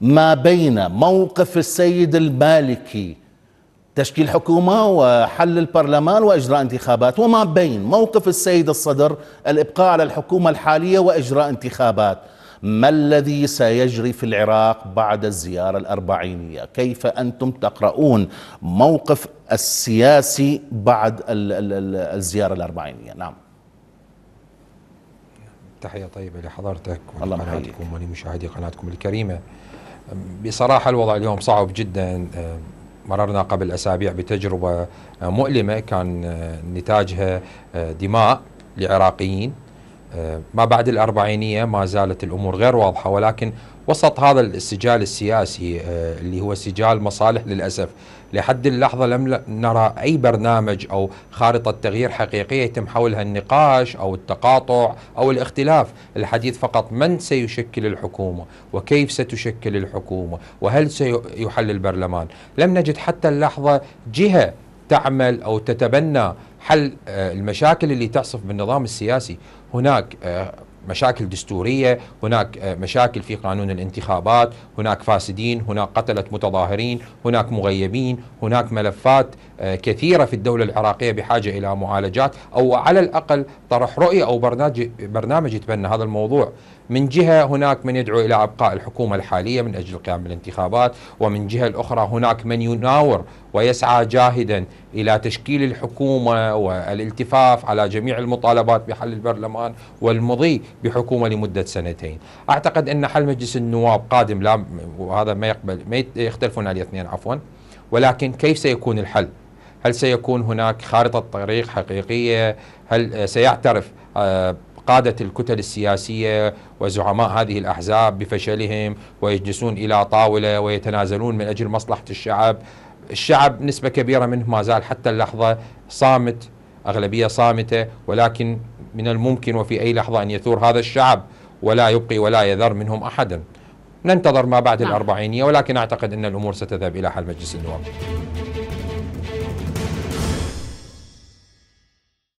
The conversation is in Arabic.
ما بين موقف السيد المالكي تشكيل حكومة وحل البرلمان وإجراء انتخابات وما بين موقف السيد الصدر الإبقاء على الحكومة الحالية وإجراء انتخابات ما الذي سيجري في العراق بعد الزيارة الأربعينية كيف أنتم تقرؤون موقف السياسي بعد الزيارة الأربعينية نعم تحية طيبة لحضرتك ولقناتكم ولمشاهدي قناتكم الكريمة بصراحة الوضع اليوم صعب جدا آه، مررنا قبل أسابيع بتجربة آه، مؤلمة كان آه، نتاجها دماء لعراقيين ما بعد الأربعينية ما زالت الأمور غير واضحة ولكن وسط هذا السجال السياسي آه، اللي هو سجال مصالح للأسف لحد اللحظة لم نرى أي برنامج أو خارطة تغيير حقيقية يتم حولها النقاش أو التقاطع أو الاختلاف الحديث فقط من سيشكل الحكومة وكيف ستشكل الحكومة وهل سيحل البرلمان لم نجد حتى اللحظة جهة تعمل أو تتبنى حل آه، المشاكل اللي تحصف بالنظام السياسي هناك آه، مشاكل دستورية هناك آه، مشاكل في قانون الانتخابات هناك فاسدين هناك قتلة متظاهرين هناك مغيبين هناك ملفات آه، كثيرة في الدولة العراقية بحاجة إلى معالجات أو على الأقل طرح رؤية أو برنامج, برنامج يتبنى هذا الموضوع من جهة هناك من يدعو إلى أبقاء الحكومة الحالية من أجل القيام بالانتخابات ومن جهة الأخرى هناك من يناور ويسعى جاهدا إلى تشكيل الحكومة والالتفاف على جميع المطالبات بحل البرلمان والمضي بحكومه لمده سنتين. اعتقد ان حل مجلس النواب قادم لا وهذا ما يقبل ما يختلفون عليه اثنين عفوا ولكن كيف سيكون الحل؟ هل سيكون هناك خارطه طريق حقيقيه؟ هل سيعترف آه، قادة الكتل السياسية وزعماء هذه الأحزاب بفشلهم ويجلسون إلى طاولة ويتنازلون من أجل مصلحة الشعب الشعب نسبة كبيرة منه ما زال حتى اللحظة صامت أغلبية صامتة ولكن من الممكن وفي أي لحظة أن يثور هذا الشعب ولا يبقي ولا يذر منهم أحدا ننتظر ما بعد نعم. الأربعينية ولكن أعتقد أن الأمور ستذهب إلى حل مجلس النواب